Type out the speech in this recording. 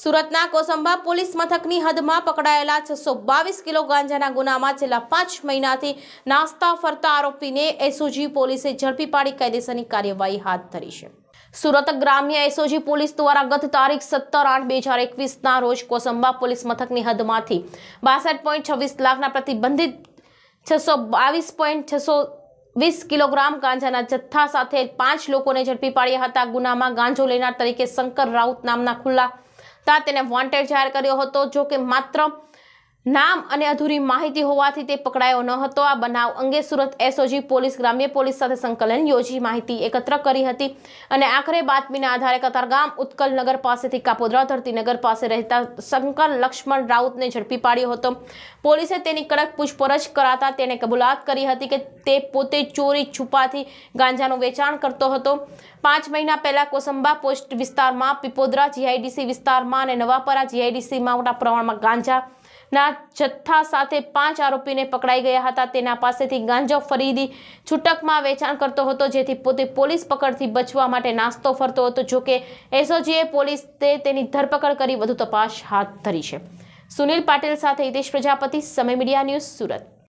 સુરતના કોસંબા પોલીસ મથકની હદમાં પકડાયેલા 622 કિલો ગanjaના ગુનામાં છેલ્લા 5 મહિનાથી નાસ્તો ફરતા આરોપીને એસઓજી પોલીસે જડપી પાડી કાયદેસરની કાર્યવાહી હાથ ધરી છે. સુરત ગ્રામ્ય એસઓજી પોલીસ દ્વારા गत તારીખ 17/8/2021 ના રોજ કોસંબા પોલીસ મથકની હદમાંથી 62.26 લાખના પ્રતિબંધિત 622.620 કિલોગ્રામ ગanjaના જથ્થા સાથે 5 લોકોની જડપી પાડીયા હતા ગુનામાં ગાંજો લેનાર તરીકે શંકર રાઉત નામના ખુલ્લા ત્યાં તેને વોન્ટેડ જાહેર કર્યો હતો જો કે માત્ર નામ અને અધૂરી માહિતી હોવાથી તે પકડાયો ન હતો આ બનાવ અંગે સુરત એસઓજી પોલીસ ગ્રામ્ય પોલીસ સાથે સંકલન યોજી માહિતી એકત્ર કરી હતી અને આખરે બાતમીના આધારે કતારગામ ઉત્કલનગર પાસેથી કાપોદરા દરતી નગર પાસે રહેતા સંકલન લક્ષ્મણ રાઉતને ઝડપી પાડ્યો હતો પોલીસે તેની કડક પૂછપરછ કરાતા તેણે કબૂલાત કરી હતી કે તે પોતે ચોરી છૂપાથી ગાંજાનો વેચાણ કરતો હતો 5 મહિના પહેલા કોસંબા પોસ્ટ વિસ્તારમાં પીપોદરા જીઆઈડીસી વિસ્તારમાં અને નવાપરા જીઆઈડીસી માંતા પ્રવાણમાં ગાંજાના જથ્થા સાથે પાંચ આરોપીને પકડાઈ ગયા હતા તેના પાસેથી ગાંજો ફરીદી છૂટકમાં વેચાણ કરતો હતો જેથી પોતે પોલીસ પકડથી બચવા માટે નાસ્તો ફરતો હતો જોકે એસઓજીએ પોલીસ તેની ધરપકડ કરી વધુ તપાસ હાથ ધરી છે સુનિલ પાટીલ સાથે હિતેશ પ્રજાપતિ સમય મીડિયા ન્યૂઝ સુરત